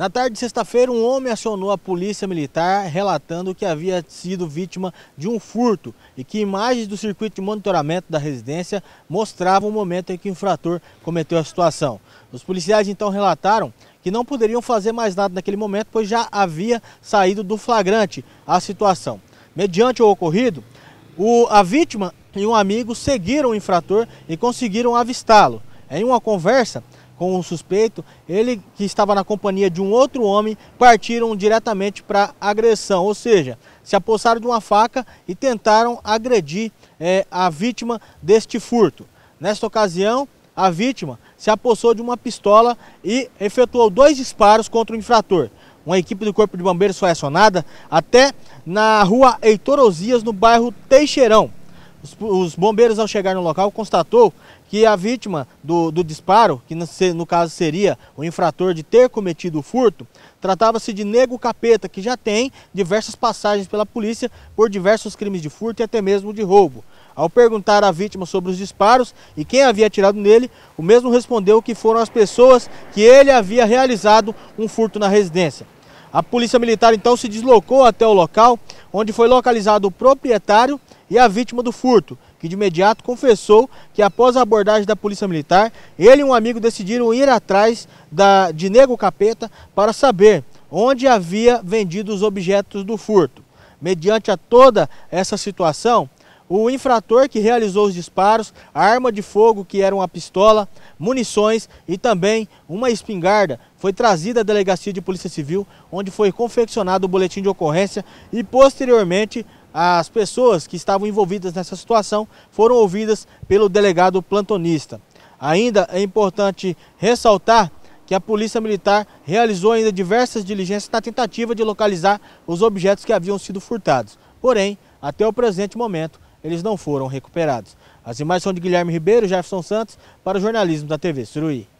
Na tarde de sexta-feira, um homem acionou a polícia militar relatando que havia sido vítima de um furto e que imagens do circuito de monitoramento da residência mostravam o momento em que o infrator cometeu a situação. Os policiais então relataram que não poderiam fazer mais nada naquele momento, pois já havia saído do flagrante a situação. Mediante o ocorrido, o, a vítima e um amigo seguiram o infrator e conseguiram avistá-lo. Em uma conversa, com o suspeito, ele que estava na companhia de um outro homem partiram diretamente para agressão, ou seja, se apossaram de uma faca e tentaram agredir é, a vítima deste furto. Nesta ocasião, a vítima se apossou de uma pistola e efetuou dois disparos contra o infrator. Uma equipe do Corpo de Bombeiros foi acionada até na rua Heitor Ozias, no bairro Teixeirão. Os, bombeiros, ao chegar no local, constatou que a vítima do, do disparo, que no, no caso seria o infrator de ter cometido o furto, tratava-se de Nego Capeta, que já tem diversas passagens pela polícia por diversos crimes de furto e até mesmo de roubo. Ao perguntar à vítima sobre os disparos e quem havia atirado nele, o mesmo respondeu que foram as pessoas que ele havia realizado um furto na residência. A polícia militar então se deslocou até o local, onde foi localizado o proprietário e a vítima do furto, que de imediato confessou que após a abordagem da polícia militar, ele e um amigo decidiram ir atrás da, de Nego Capeta para saber onde havia vendido os objetos do furto. Mediante a toda essa situação, o infrator que realizou os disparos, a arma de fogo que era uma pistola, munições e também uma espingarda foi trazida à delegacia de Polícia Civil, onde foi confeccionado o boletim de ocorrência e posteriormente as pessoas que estavam envolvidas nessa situação foram ouvidas pelo delegado plantonista. Ainda é importante ressaltar que a Polícia Militar realizou ainda diversas diligências na tentativa de localizar os objetos que haviam sido furtados. Porém, até o presente momento, eles não foram recuperados. As imagens são de Guilherme Ribeiro e Jefferson Santos para o jornalismo da TV Suruí.